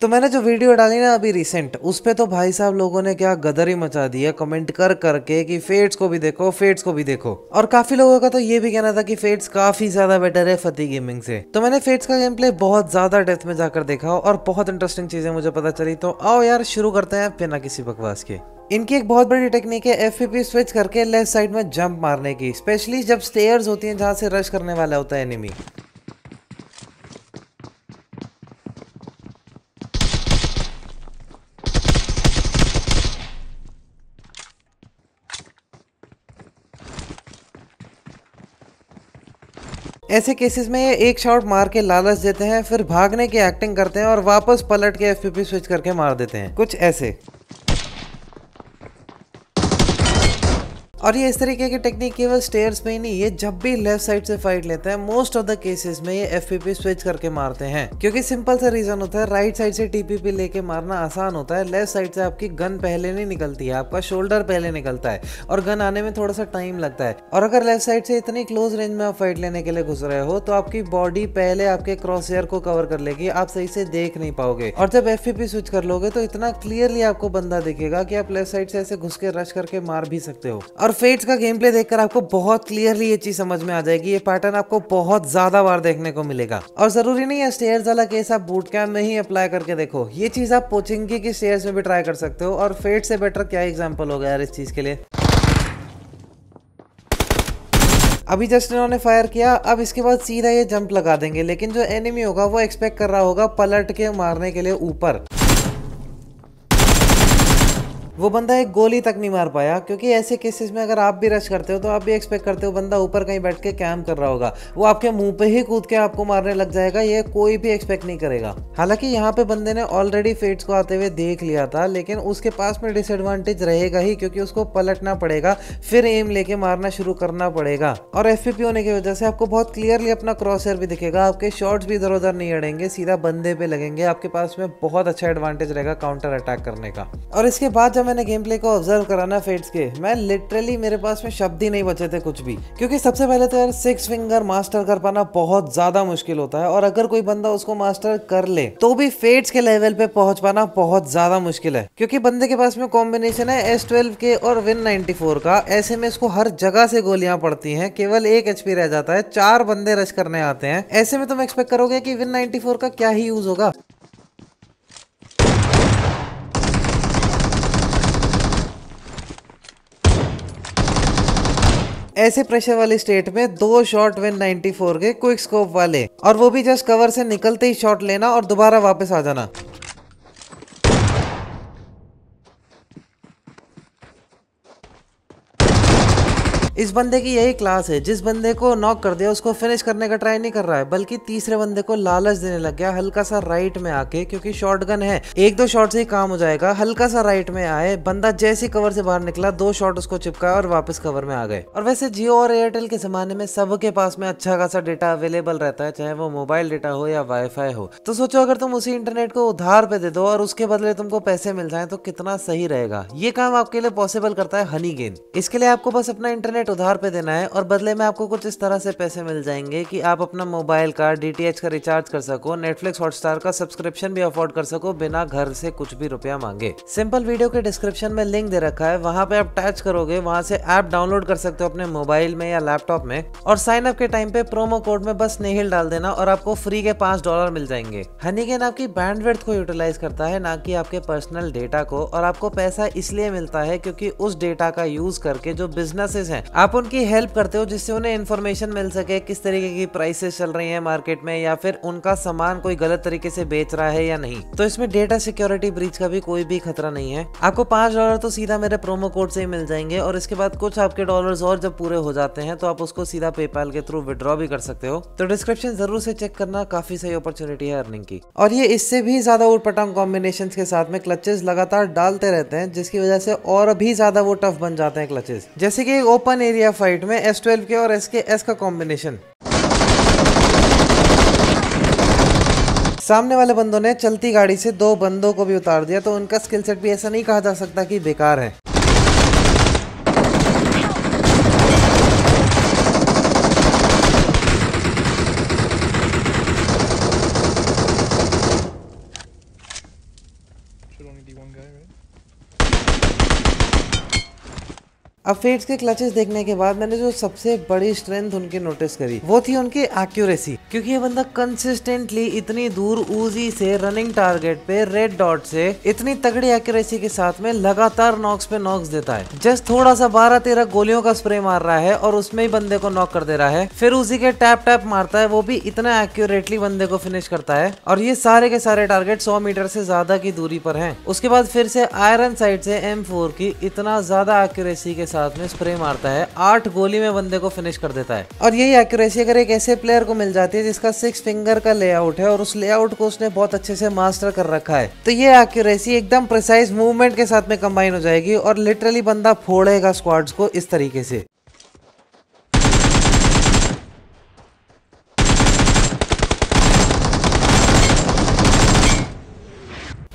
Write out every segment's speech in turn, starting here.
तो मैंने जो वीडियो डाली ना अभी रिसेंट उस पर तो भाई साहब लोगों ने क्या गदर ही मचा दी है कमेंट कर करके कि फेट्स को भी देखो फेट्स को भी देखो और काफी लोगों का तो ये भी कहना था कि फेट्स काफी ज्यादा बेटर है फती गेमिंग से तो मैंने फेट्स का गेम प्ले बहुत ज्यादा डेथ में जाकर देखा और बहुत इंटरेस्टिंग चीजें मुझे पता चली तो आओ यार शुरू करते हैं बिना किसी बकवास के इनकी एक बहुत बड़ी टेक्निक है एफ स्विच करके लेफ्ट साइड में जंप मारने की स्पेशली जब स्टेयर्स होती हैं जहाँ से रश करने वाला होता है एनिमी ऐसे केसेस में ये एक शॉट मार के लालच देते हैं फिर भागने की एक्टिंग करते हैं और वापस पलट के एफपीपी स्विच करके मार देते हैं कुछ ऐसे और ये इस तरीके की टेक्निक केवल स्टेयर्स में ही नहीं ये जब भी लेफ्ट साइड से फाइट लेते हैं मोस्ट ऑफ द केसेस में ये एफपीपी स्विच करके मारते हैं क्योंकि सिंपल सा रीजन होता है राइट साइड से टीपीपी लेके मारना आसान होता है लेफ्ट साइड से आपकी गन पहले नहीं निकलती है आपका शोल्डर पहले निकलता है और गन आने में थोड़ा सा टाइम लगता है और अगर लेफ्ट साइड से इतनी क्लोज रेंज में आप फाइट लेने के लिए घुस रहे हो तो आपकी बॉडी पहले आपके क्रॉस एयर को कवर कर लेगी आप सही से देख नहीं पाओगे और जब एफ स्विच कर लोगे तो इतना क्लियरली आपको बंदा दिखेगा कि आप लेफ्ट साइड से ऐसे घुस के रश करके मार भी सकते हो और और फेट्स का गेम प्ले देखकर आपको बहुत क्लियरली ये चीज समझ में आ जाएगी ये पैटर्न आपको बहुत ज्यादा बार देखने को मिलेगा और जरूरी नहीं है स्टेयर वाला केस आप बूट कैम्प में ही अप्लाई करके देखो ये चीज आप पोचिंग के स्टेयर में भी ट्राई कर सकते हो और फेट से बेटर क्या एग्जाम्पल होगा यार इस चीज के लिए अभी जस्ट इन्होंने फायर किया अब इसके बाद सीधा ये जंप लगा देंगे लेकिन जो एनिमी होगा वो एक्सपेक्ट कर रहा होगा पलट के मारने के लिए ऊपर वो बंदा एक गोली तक नहीं मार पाया क्योंकि ऐसे केसेस में अगर आप भी रश करते हो तो आप भी एक्सपेक्ट करते हो बंदा ऊपर कहीं बैठ के कैम कर रहा होगा वो आपके मुंह पे ही कूद के आपको मारने लग जाएगा ये कोई भी एक्सपेक्ट नहीं करेगा हालांकि यहाँ पे बंदे ने ऑलरेडी फेट्स को आते हुए देख लिया था लेकिन उसके पास में डिसएडवांटेज रहेगा ही क्योंकि उसको पलटना पड़ेगा फिर एम लेके मारना शुरू करना पड़ेगा और एफ होने की वजह से आपको बहुत क्लियरली अपना क्रॉस भी दिखेगा आपके शॉर्ट्स भी इधर उधर नहीं अड़ेंगे सीधा बंदे पे लगेंगे आपके पास में बहुत अच्छा एडवांटेज रहेगा काउंटर अटैक करने का और इसके बाद जब मैंने गेम प्ले को ऑब्जर्व कराना फेट्स के मैं लिटरली मेरे पास में शब्द ही नहीं बचे थे कुछ भी क्योंकि सबसे पहले तो यार सिक्स फिंगर मास्टर कर पाना बहुत ज्यादा मुश्किल होता है और अगर कोई बंदा उसको मास्टर कर ले तो भी फेट्स के लेवल पे पहुंच पाना बहुत ज्यादा मुश्किल है क्योंकि बंदे के पास में कॉम्बिनेशन है एस के और विन नाइनटी का ऐसे में इसको हर जगह से गोलियां पड़ती है केवल एक एचपी रह जाता है चार बंदे रश करने आते हैं ऐसे में तुम एक्सपेक्ट करोगे की विन नाइनटी का क्या ही यूज होगा ऐसे प्रेशर वाले स्टेट में दो शॉट वेन 94 के क्विक स्कोप वाले और वो भी जस्ट कवर से निकलते ही शॉट लेना और दोबारा वापस आ जाना इस बंदे की यही क्लास है जिस बंदे को नॉक कर दिया उसको फिनिश करने का ट्राई नहीं कर रहा है बल्कि तीसरे बंदे को लालच देने लग गया हल्का सा राइट में आके क्योंकि शॉर्ट है एक दो शॉट से ही काम हो जाएगा हल्का सा राइट में आए बंदा जैसे कवर से बाहर निकला दो शॉट उसको चिपकाया और वापस कवर में आ गए और वैसे जियो और एयरटेल के जमाने में सबके पास में अच्छा खासा डेटा अवेलेबल रहता है चाहे वो मोबाइल डेटा हो या वाईफाई हो तो सोचो अगर तुम उसी इंटरनेट को उधार पे दे दो और उसके बदले तुमको पैसे मिल जाए तो कितना सही रहेगा ये काम आपके लिए पॉसिबल करता है हनी गेंद इसके लिए आपको बस अपना इंटरनेट पेमेंट उधार पे देना है और बदले में आपको कुछ इस तरह से पैसे मिल जाएंगे कि आप अपना मोबाइल का डी का रिचार्ज कर सको नेटफ्लिक्स हॉटस्टार का सब्सक्रिप्शन भी अफोर्ड कर सको बिना घर से कुछ भी रुपया मांगे सिंपल वीडियो के डिस्क्रिप्शन में लिंक दे रखा है वहाँ पे आप टैच करोगे वहाँ से ऐप डाउनलोड कर सकते हो अपने मोबाइल में या लैपटॉप में और साइन अप के टाइम पे प्रोमो कोड में बस नेहिल डाल देना और आपको फ्री के पांच डॉलर मिल जाएंगे हनीगेन आपकी बैंडविड्थ को यूटिलाइज करता है ना कि आपके पर्सनल डेटा को और आपको पैसा इसलिए मिलता है क्योंकि उस डेटा का यूज करके जो बिजनेसेस हैं आप उनकी हेल्प करते हो जिससे उन्हें इन्फॉर्मेशन मिल सके किस तरीके की प्राइसेस चल रही हैं मार्केट में या फिर उनका सामान कोई गलत तरीके से बेच रहा है या नहीं तो इसमें डेटा सिक्योरिटी ब्रीच का भी कोई भी खतरा नहीं है आपको पांच डॉलर तो सीधा मेरे प्रोमो कोड से ही मिल जाएंगे और इसके बाद कुछ आपके डॉलर और जब पूरे हो जाते हैं तो आप उसको सीधा पेपाल के थ्रू विड्रॉ भी कर सकते हो तो डिस्क्रिप्शन जरूर से चेक करना काफी सही अपॉर्चुनिटी है अर्निंग की और ये इससे भी ज्यादा उटपटांग कॉम्बिनेशन के साथ में क्लचेस लगातार डालते रहते हैं जिसकी वजह से और भी ज्यादा वो टफ बन जाते हैं क्लचेस जैसे की ओपन वन एरिया फाइट में एस ट्वेल्व के और एस के एस का कॉम्बिनेशन सामने वाले बंदों ने चलती गाड़ी से दो बंदों को भी उतार दिया तो उनका स्किल सेट भी ऐसा नहीं कहा जा सकता कि बेकार है अब फेट्स के क्लचेस देखने के बाद मैंने जो सबसे बड़ी स्ट्रेंथ उनकी नोटिस करी वो थी उनकी एक्यूरेसी क्योंकि ये बंदा कंसिस्टेंटली इतनी दूर ऊजी से रनिंग टारगेट पे रेड डॉट से इतनी तगड़ी एक्यूरेसी के साथ में लगातार नॉक्स पे नॉक्स देता है जस्ट थोड़ा सा बारह तेरह गोलियों का स्प्रे मार रहा है और उसमें ही बंदे को नॉक कर दे रहा है फिर उसी के टैप टैप मारता है वो भी इतना एक्यूरेटली बंदे को फिनिश करता है और ये सारे के सारे टारगेट सौ मीटर से ज्यादा की दूरी पर है उसके बाद फिर से आयरन साइड से एम की इतना ज्यादा एक्यूरेसी के साथ में स्प्रे मारता है आठ गोली में बंदे को फिनिश कर देता है और यही एक्यूरेसी अगर एक ऐसे प्लेयर को मिल जाती है जिसका सिक्स फिंगर का लेआउट है और उस लेआउट को उसने बहुत अच्छे से मास्टर कर रखा है तो ये एक्यूरेसी एकदम प्रिसाइज मूवमेंट के साथ में कंबाइन हो जाएगी और लिटरली बंदा फोड़ेगा स्क्वाड्स को इस तरीके से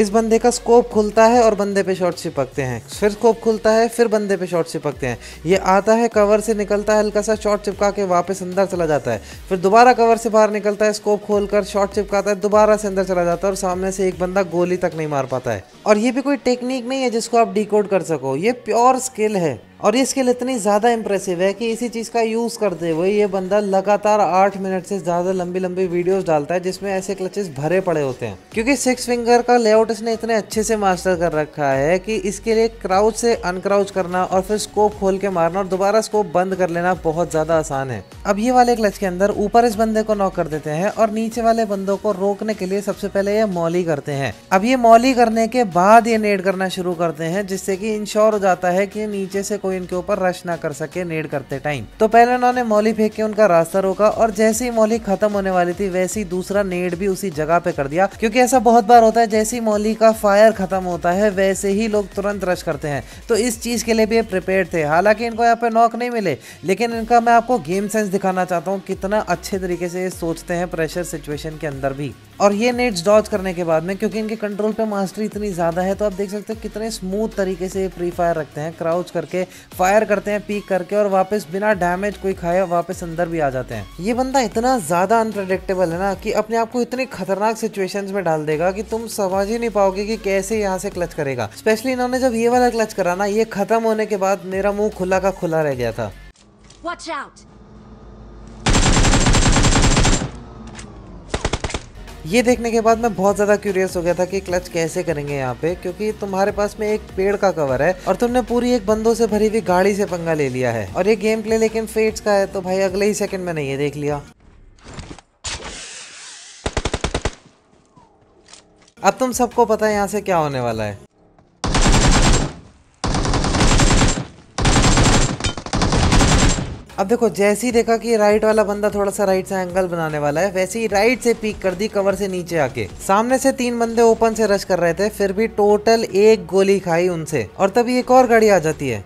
इस बंदे का स्कोप खुलता है और बंदे पे शॉट चिपकते हैं फिर स्कोप खुलता है फिर बंदे पे शॉट चिपकते हैं ये आता है कवर से निकलता है हल्का सा शॉट चिपका के वापस अंदर चला जाता है फिर दोबारा कवर से बाहर निकलता है स्कोप खोल कर शॉट चिपकाता है दोबारा से अंदर चला जाता है और सामने से एक बंदा गोली तक नहीं मार पाता है और ये भी कोई टेक्निक नहीं है जिसको आप डिकोड कर सको ये प्योर स्किल है और ये स्किल इतनी ज़्यादा इम्प्रेसिव है कि इसी चीज़ का यूज़ करते हुए ये बंदा लगातार आठ मिनट से ज़्यादा लंबी लंबी वीडियोस डालता है जिसमें ऐसे क्लचेस भरे पड़े होते हैं क्योंकि सिक्स फिंगर का लेआउट इसने इतने अच्छे से मास्टर कर रखा है कि इसके लिए क्राउच से अनक्राउच करना और फिर स्कोप खोल के मारना और दोबारा स्कोप बंद कर लेना बहुत ज़्यादा आसान है अब ये वाले क्लच के अंदर ऊपर इस बंदे को नॉक कर देते हैं और नीचे वाले बंदों को रोकने के लिए सबसे पहले ये मौली करते हैं अब ये मौली करने के बाद ये नेट करना शुरू करते हैं जिससे कि इंश्योर हो जाता है कि नीचे से कोई इनके ऊपर रश ना कर सके नेड करते टाइम तो पहले उन्होंने मौली फेंक के उनका रास्ता रोका और जैसे ही मौली खत्म होने वाली थी वैसे ही दूसरा नेड भी उसी जगह पे कर दिया क्योंकि ऐसा बहुत बार होता है जैसे ही मौली का फायर खत्म होता है वैसे ही लोग तुरंत रश करते हैं तो इस चीज के लिए भी प्रिपेयर थे हालांकि इनको यहाँ पे नॉक नहीं मिले लेकिन इनका मैं आपको गेम सेंस दिखाना चाहता हूँ कितना अच्छे तरीके से सोचते हैं प्रेशर सिचुएशन के अंदर भी और ये नेट्स डॉच करने के बाद में क्योंकि इनके कंट्रोल पे मास्टरी इतनी ज़्यादा है तो आप देख सकते हैं कितने स्मूथ तरीके से फ्री फायर रखते हैं क्राउच करके फायर करते हैं पीक करके और वापस बिना डैमेज कोई खाए वापस अंदर भी आ जाते हैं ये बंदा इतना ज़्यादा अनप्रडिक्टेबल है ना कि अपने आप को इतनी खतरनाक सिचुएशंस में डाल देगा कि तुम समझ ही नहीं पाओगे कि कैसे यहाँ से क्लच करेगा स्पेशली इन्होंने जब ये वाला क्लच करा ना ये खत्म होने के बाद मेरा मुंह खुला का खुला रह गया था Watch out! ये देखने के बाद मैं बहुत ज़्यादा क्यूरियस हो गया था कि क्लच कैसे करेंगे यहाँ पे क्योंकि तुम्हारे पास में एक पेड़ का कवर है और तुमने पूरी एक बंदों से भरी हुई गाड़ी से पंगा ले लिया है और ये गेम प्ले लेकिन फेट्स का है तो भाई अगले ही सेकंड मैंने ये देख लिया अब तुम सबको पता है यहाँ से क्या होने वाला है अब देखो जैसे ही देखा कि राइट वाला बंदा थोड़ा सा राइट से एंगल बनाने वाला है वैसे ही राइट से पीक कर दी कवर से नीचे आके सामने से तीन बंदे ओपन से रश कर रहे थे फिर भी टोटल एक गोली खाई उनसे और तभी एक और गाड़ी आ जाती है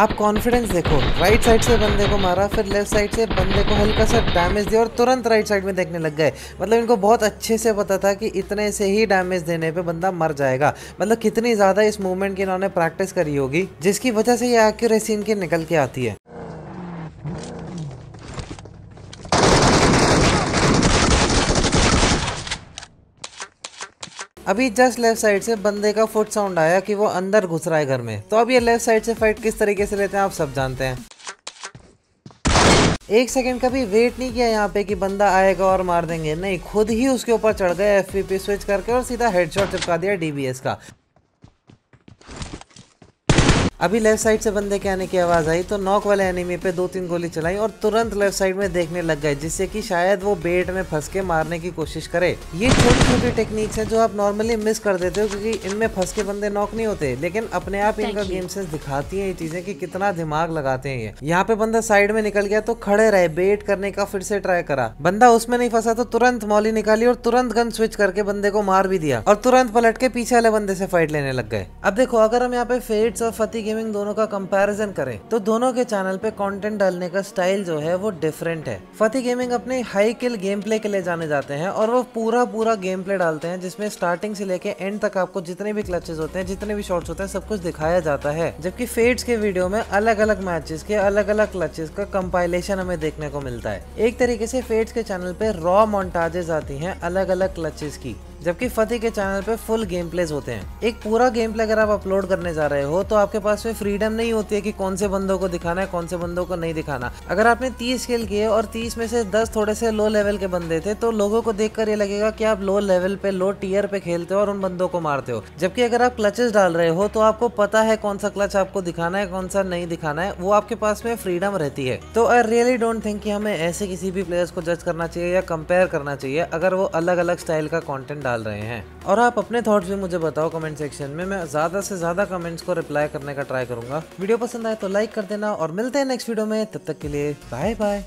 आप कॉन्फिडेंस देखो राइट साइड से बंदे को मारा फिर लेफ्ट साइड से बंदे को हल्का सा डैमेज दिया और तुरंत राइट साइड में देखने लग गए मतलब इनको बहुत अच्छे से पता था कि इतने से ही डैमेज देने पे बंदा मर जाएगा मतलब कितनी ज़्यादा इस मूवमेंट की इन्होंने प्रैक्टिस करी होगी जिसकी वजह से ये एक्यूरेसी इनकी निकल के आती है अभी जस्ट लेफ्ट साइड से बंदे का फुट साउंड आया कि वो अंदर घुस रहा है घर में तो अब ये लेफ्ट साइड से फाइट किस तरीके से लेते हैं आप सब जानते हैं एक सेकंड का भी वेट नहीं किया यहाँ पे कि बंदा आएगा और मार देंगे नहीं खुद ही उसके ऊपर चढ़ गए एफ स्विच करके और सीधा हेडशॉट चिपका दिया डीबीएस का अभी लेफ्ट साइड से बंदे के आने की आवाज़ आई तो नॉक वाले एनिमी पे दो तीन गोली चलाई और तुरंत लेफ्ट साइड में देखने लग गए जिससे कि शायद वो बेट में फंस के मारने की कोशिश करे ये छोटी छोटी टेक्निक्स हैं जो आप नॉर्मली मिस कर देते हो क्योंकि इनमें फंस के बंदे नॉक नहीं होते लेकिन अपने आप इनका गेम सेंस दिखाती है ये चीजें कि कितना दिमाग लगाते हैं ये यहाँ पे बंदा साइड में निकल गया तो खड़े रहे बेट करने का फिर से ट्राई करा बंदा उसमें नहीं फंसा तो तुरंत मौली निकाली और तुरंत गन स्विच करके बंदे को मार भी दिया और तुरंत पलट के पीछे वाले बंदे से फाइट लेने लग गए अब देखो अगर हम यहाँ पे फेट्स और फतेह गेमिंग दोनों का कंपैरिजन करें तो दोनों के चैनल पे कंटेंट डालने का स्टाइल जो है वो डिफरेंट है फतेह गेमिंग अपने हाई किल गेम प्ले के लिए जाने जाते हैं और वो पूरा पूरा गेम प्ले डालते हैं जिसमें स्टार्टिंग से लेके एंड तक आपको जितने भी क्लचेज होते हैं जितने भी शॉर्ट होते हैं सब कुछ दिखाया जाता है जबकि फेड्स के वीडियो में अलग अलग मैचेस के अलग अलग क्लचेस का कंपाइलेशन हमें देखने को मिलता है एक तरीके से फेड्स के चैनल पे रॉ मोन्टाजेज आती है अलग अलग क्लचेस की जबकि फतेह के चैनल पे फुल गेम प्लेज होते हैं एक पूरा गेम प्ले अगर आप अपलोड करने जा रहे हो तो आपके पास में फ्रीडम नहीं होती है कि कौन से बंदों को दिखाना है कौन से बंदों को नहीं दिखाना अगर आपने तीस खेल किए और तीस में से दस थोड़े से लो लेवल के बंदे थे तो लोगों को देख ये लगेगा की आप लो लेवल पे लो टीयर पे खेलते हो और उन बंदों को मारते हो जबकि अगर आप क्लचेस डाल रहे हो तो आपको पता है कौन सा क्लच आपको दिखाना है कौन सा नहीं दिखाना है वो आपके पास में फ्रीडम रहती है तो आई रियली डोंट थिंक की हमें ऐसे किसी भी प्लेयर्स को जज करना चाहिए या कंपेयर करना चाहिए अगर वो अलग अलग स्टाइल का कॉन्टेंट डाल रहे हैं और आप अपने थॉट्स भी मुझे बताओ कमेंट सेक्शन में मैं ज़्यादा से ज़्यादा कमेंट्स को रिप्लाई करने का ट्राई करूंगा वीडियो पसंद आए तो लाइक कर देना और मिलते हैं नेक्स्ट वीडियो में तब तक के लिए बाय बाय